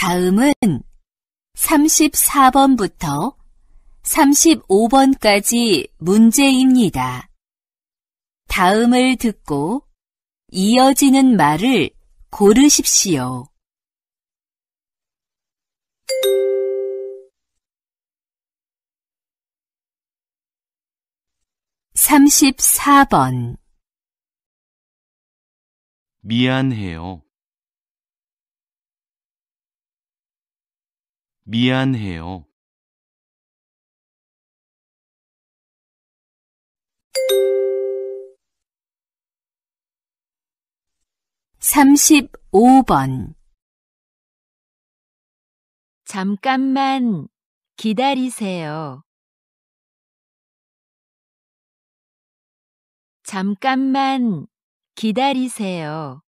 다음은 34번부터 35번까지 문제입니다. 다음을 듣고 이어지는 말을 고르십시오. (34번) 미안해요. 미안해요. 삼십번 잠깐만 기다리세요. 잠깐만 기다리세요.